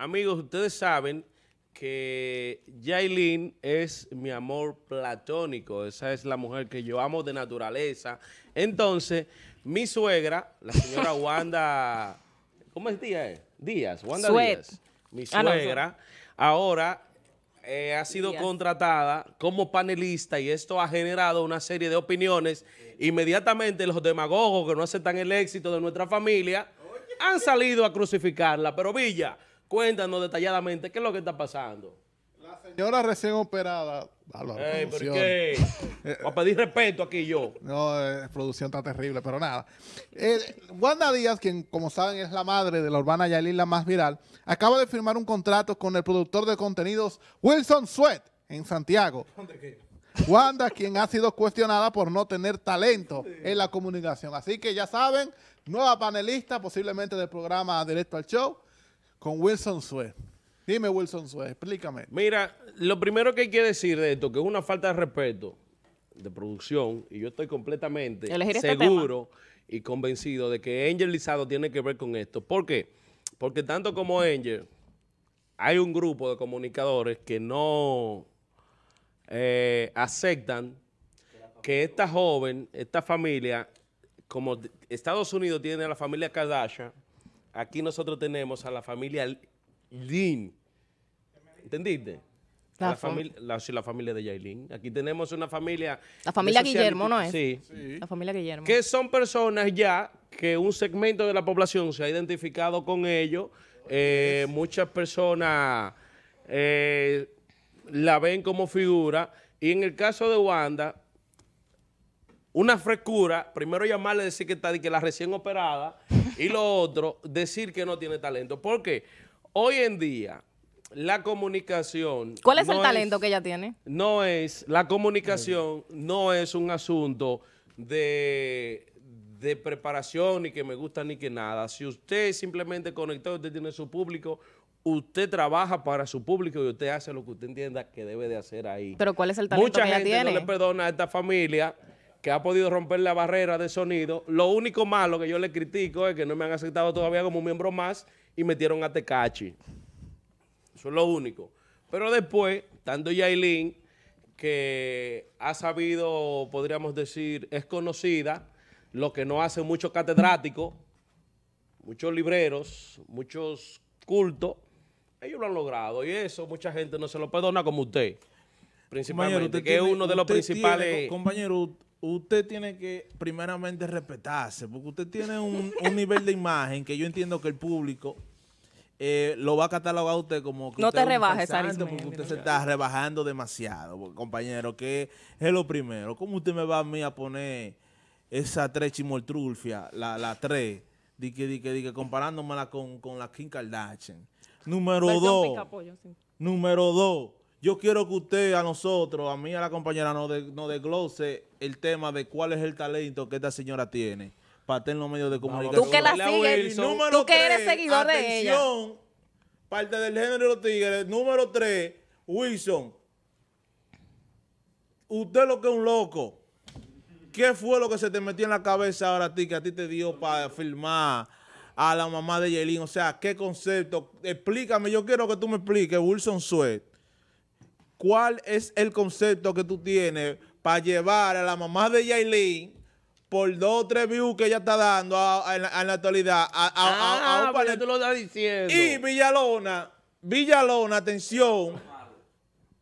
Amigos, ustedes saben que Yailin es mi amor platónico. Esa es la mujer que yo amo de naturaleza. Entonces, mi suegra, la señora Wanda... ¿Cómo es Díaz? Díaz, Wanda Díaz. Mi ah, suegra, ahora eh, ha sido contratada como panelista y esto ha generado una serie de opiniones. Inmediatamente los demagogos que no aceptan el éxito de nuestra familia han salido a crucificarla. Pero Villa... Cuéntanos detalladamente qué es lo que está pasando. La señora recién operada. A ah, eh, a pedir respeto aquí yo. No, eh, producción está terrible, pero nada. Eh, Wanda Díaz, quien como saben es la madre de la urbana la más viral, acaba de firmar un contrato con el productor de contenidos Wilson Sweat en Santiago. ¿Dónde Wanda, quien ha sido cuestionada por no tener talento en la comunicación. Así que ya saben, nueva panelista posiblemente del programa Directo al Show con Wilson Sue. Dime, Wilson Sue, explícame. Mira, lo primero que hay que decir de esto, que es una falta de respeto de producción, y yo estoy completamente este seguro y convencido de que Angel Lizado tiene que ver con esto. ¿Por qué? Porque tanto como Angel, hay un grupo de comunicadores que no eh, aceptan que esta joven, esta familia, como Estados Unidos tiene a la familia Kardashian, aquí nosotros tenemos a la familia Lin. ¿Entendiste? La, familia, sí, la familia de Yailin. Aquí tenemos una familia... La familia Guillermo, ¿no es? Sí. La familia Guillermo. Que son personas ya que un segmento de la población se ha identificado con ellos. Eh, muchas personas eh, la ven como figura. Y en el caso de Wanda, una frescura, primero llamarle decir que está que la recién operada y lo otro, decir que no tiene talento. Porque hoy en día la comunicación... ¿Cuál es el talento que ella tiene? No es, la comunicación no es un asunto de, de preparación, ni que me gusta, ni que nada. Si usted simplemente conectado usted tiene su público, usted trabaja para su público y usted hace lo que usted entienda que debe de hacer ahí. Pero ¿cuál es el talento que ella tiene? gente le perdona a esta familia que ha podido romper la barrera de sonido. Lo único malo que yo le critico es que no me han aceptado todavía como miembro más y metieron a Tecachi. Eso es lo único. Pero después, tanto Yailin, que ha sabido, podríamos decir, es conocida, lo que no hace muchos catedráticos, muchos libreros, muchos cultos, ellos lo han logrado y eso mucha gente no se lo perdona como usted. Principalmente, que es uno de los principales... compañeros usted tiene que primeramente respetarse, porque usted tiene un, nivel de imagen que yo entiendo que el público eh, lo va a catalogar a usted como que no te rebajes porque usted se está rebajando demasiado compañero que es lo primero cómo usted me va a poner esa tres chimoltrulfia la, la tres di que, di que, di comparándomela con, la Kim Kardashian número 2 dos número dos yo quiero que usted, a nosotros, a mí, y a la compañera, nos, desglose el tema de cuál es el talento que esta señora tiene para tener los medios de comunicación. Tú que la sigues, tú que eres seguidor de ella. parte del género de los tigres. Número tres. Wilson. Usted lo que es un loco. ¿Qué fue lo que se te metió en la cabeza ahora a ti, que a ti te dio para filmar a la mamá de Yelin? O sea, ¿qué concepto? Explícame, yo quiero que tú me expliques, Wilson Sweat. ¿cuál es el concepto que tú tienes para llevar a la mamá de Yailin por dos o tres views que ella está dando en la actualidad a, ah, un tú lo estás diciendo. Y Villalona, Villalona, atención,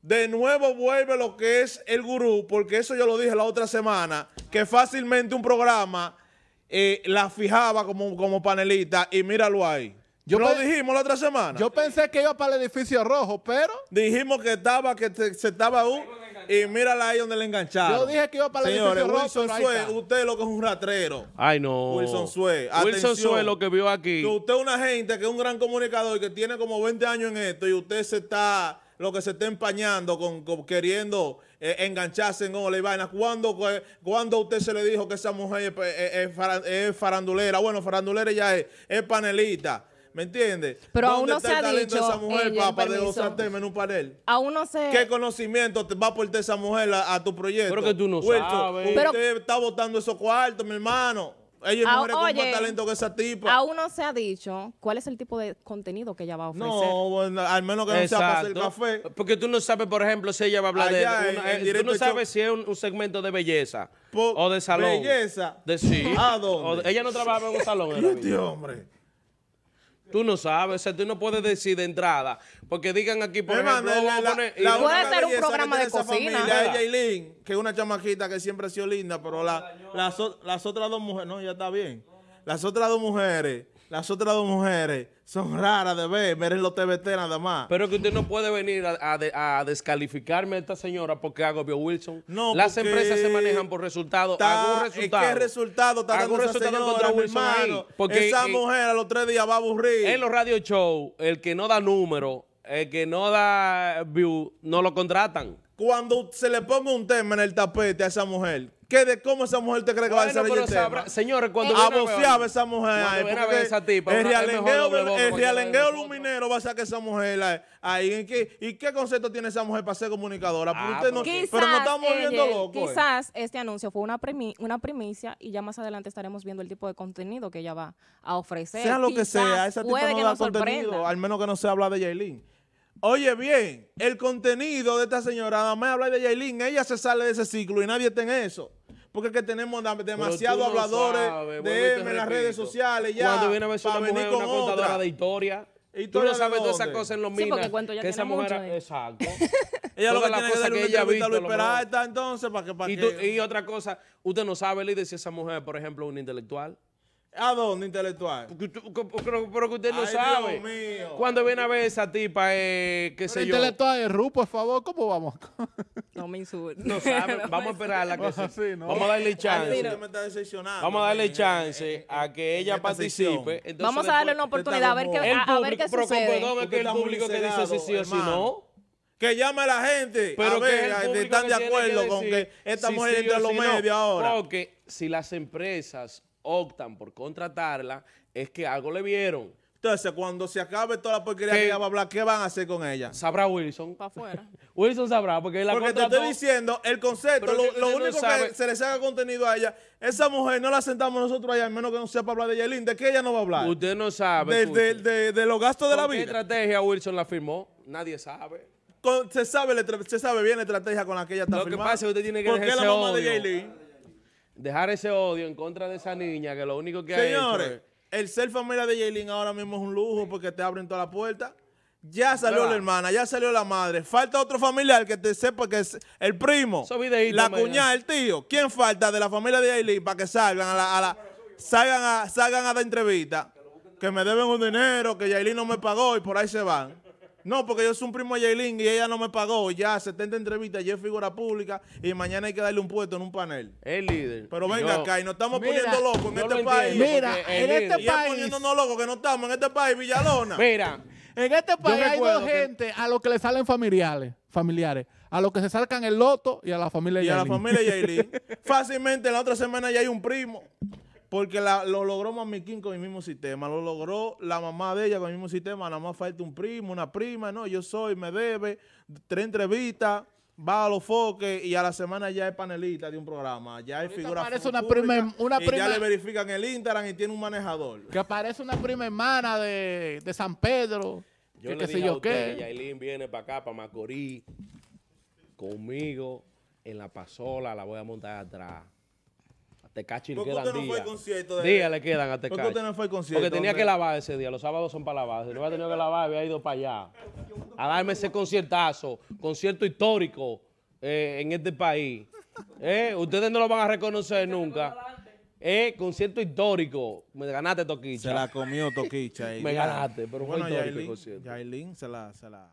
de nuevo vuelve lo que es el gurú, porque eso yo lo dije la otra semana, que fácilmente un programa eh, la fijaba como, como panelista y míralo ahí lo dijimos la otra semana. Yo pensé que iba para el edificio rojo, pero. Dijimos que estaba, que se estaba un. Y mírala ahí donde le engancharon. Yo dije que iba para el edificio rojo. Wilson Sue, usted lo que es un ratrero. Ay, no. Wilson Sue. Wilson Sue lo que vio aquí. usted es una gente que es un gran comunicador y que tiene como 20 años en esto y usted se está. Lo que se está empañando con, queriendo eh, engancharse en ole y vaina. ¿Cuándo, ¿Cuándo, usted se le dijo que esa mujer es, farandulera? Bueno, farandulera ya es panelita. ¿Me entiendes? Pero aún no se ha dicho. De esa mujer papá, de los en un panel? Aún no ¿Qué conocimiento va a aportar esa mujer a, tu proyecto? Pero que tú no sabes. Pero, usted está votando esos cuartos, mi hermano. Ella es ah, mujer con más talento que esa tipa. Aún no se ha dicho cuál es el tipo de contenido que ella va a ofrecer. No, bueno, al menos que no sea para hacer café. Porque tú no sabes, por ejemplo, si ella va a hablar de... Eh, tú no sabes si es un, segmento de belleza o de salón. ¿Belleza? De sí. ¿A dónde? ella no trabaja en un salón. este hombre. Tú no sabes, o tú no puedes decir de entrada, porque digan aquí, por ejemplo, puede ser un programa de cocina. que es una chamaquita que siempre ha sido linda, pero la las otras dos mujeres, no, ya está bien. Las otras dos mujeres las otras dos mujeres son raras de ver, miren los TBT nada más. Pero que usted no puede venir a, descalificarme a esta señora porque hago Bill Wilson. No, Las empresas se manejan por resultados. algún resultado. ¿Qué resultado está dando esa contra Wilson Porque esa mujer a los tres días va a aburrir. En los radio shows, el que no da número, el que no da view, no lo contratan cuando se le ponga un tema en el tapete a esa mujer, ¿qué de cómo esa mujer te cree que va a desarrollar el tema. Señores, cuando eh, esa mujer ahí. esa tipa, el realengueo, luminero va a sacar esa mujer ahí. ¿Y qué, concepto tiene esa mujer para ser comunicadora? Ah, pero no estamos viendo loco. Eh. Quizás este anuncio fue una, primicia y ya más adelante estaremos viendo el tipo de contenido que ella va a ofrecer. Sea lo que sea, esa tipo no, da contenido, al menos que no se habla de Jaylin. Oye bien, el contenido de esta señora, nada más hablar de Yailin, ella se sale de ese ciclo y nadie está en eso. Porque es que tenemos demasiados habladores de en las redes sociales ya. Cuando viene a ver una mujer, una contadora de historia. ¿Y tú no sabes todas esas cosas en los minas. Sí, porque ya que esa mujer, exacto. ella lo que tiene que darle que una entrevista a Luis Peralta, entonces, ¿para qué? Para y, y otra cosa, usted no sabe, Lidia, si esa mujer, por ejemplo, es una intelectual. ¿A dónde intelectual? Pero que usted no sabe. Dios mío. Cuando viene a ver esa tipa, eh, qué sé yo. Intelectual de eh, Ru, por favor, ¿cómo vamos? no me insultes. No sabe, vamos a esperarla que Vamos a darle chance. vamos a darle chance a que ella participe. vamos a darle eh, una oportunidad a ver qué, a, ver sucede. que el público que dice si sí o sí, no. Que llame a la gente. Pero a ver, que están de acuerdo con que esta mujer entre los medios ahora. Porque si las empresas optan por contratarla es que algo le vieron. Entonces, cuando se acabe toda la porquería que, ella va a hablar, ¿qué van a hacer con ella? Sabrá Wilson. Para afuera. Wilson sabrá, porque la Porque te estoy diciendo, el concepto, lo, único que se le haga contenido a ella, esa mujer no la sentamos nosotros allá, al menos que no sea para hablar de Jaylin ¿De qué ella no va a hablar? Usted no sabe. De, los gastos de la vida. ¿Qué estrategia Wilson la firmó? Nadie sabe. se, sabe se sabe bien la estrategia con la que ella está lo firmada. que pasa es que usted tiene que ¿Por qué la mamá de dejar ese odio en contra de esa niña que lo único que Señores, el ser familia de Jaylin ahora mismo es un lujo porque te abren toda la puerta. Ya salió la hermana, ya salió la madre. Falta otro familiar que te sepa que es el primo, la cuñada, el tío. ¿Quién falta de la familia de Jaylin para que salgan a la, la salgan a, salgan a la entrevista? Que me deben un dinero, que Jailyn no me pagó y por ahí se van. No, porque yo soy un primo de Yailin y ella no me pagó. Ya, 70 entrevistas, yo figura pública y mañana hay que darle un puesto en un panel. El líder. Pero venga acá y nos estamos poniendo locos en este país. Mira, en este país. poniéndonos locos que no estamos en este país, Villalona. Mira. En este país hay dos gente a los que le salen familiares, familiares, a los que se sacan el loto y a la familia de Y a la familia Yailin. Fácilmente la otra semana ya hay un primo. Porque la, lo logró Mami King con el mismo sistema, lo logró la mamá de ella con el mismo sistema, nada más falta un primo, una prima, no, yo soy, me debe, tres entrevistas, va a los foques y a la semana ya es panelita de un programa, ya es figura aparece una prima, una y ya le verifican el Instagram y tiene un manejador. Que aparece una prima hermana de, de San Pedro, yo que, sé yo qué. viene para acá, para Macorís, conmigo, en la pasola, la voy a montar atrás. Tecachi le quedan usted no le quedan a Tecachi. Este ¿Por usted no fue concierto? Porque tenía que lavar ese día. Los sábados son para lavar si No había tenido que lavar, había ido para allá. A darme ese conciertazo, concierto histórico eh, en este país. Eh, ustedes no lo van a reconocer nunca. Eh, concierto histórico. Me ganaste, Toquicha. Se la comió Toquicha. me ganaste, pero bueno, fue histórico el concierto. Yailin se la... Se la...